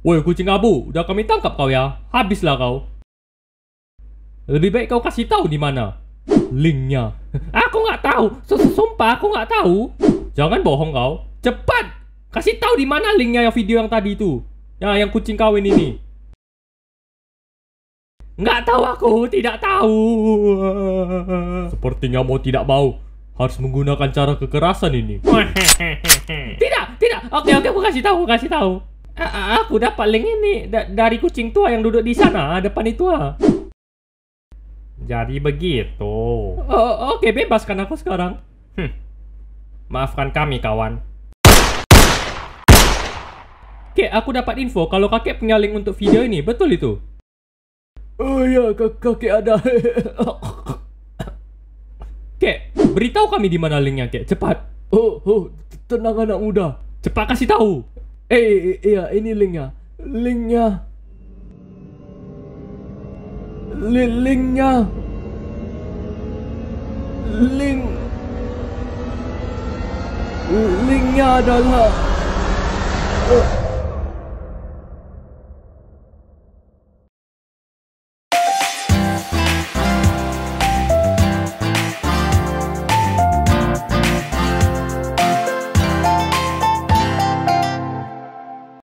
Woi kucing abu, udah kami tangkap kau ya. Habislah kau. Lebih baik kau kasih tahu di mana linknya. Aku nggak tahu. Sumpah aku nggak tahu. Jangan bohong kau. Cepat kasih tahu di mana linknya yang video yang tadi itu. Ya, yang kucing kawin ini. Nggak tahu aku, tidak tahu. Sepertinya mau tidak mau harus menggunakan cara kekerasan ini. Tidak, tidak. Oke, oke, aku kasih tahu, aku kasih tahu aku dapat link ini da dari kucing tua yang duduk di sana depan itu ah. Jadi begitu. Oh, Oke, okay, bebaskan aku sekarang. Hm. Maafkan kami, kawan. Kek, aku dapat info kalau kakek punya link untuk video ini. Betul itu? Oh ya, kakek ada. Kek, beritahu kami di mana linknya, Kek. Cepat. Oh, oh, tenang anak muda. Cepat kasih tahu. Eh, iya, ini linknya. Linknya. Li linknya. Link. Linknya adalah. Uh.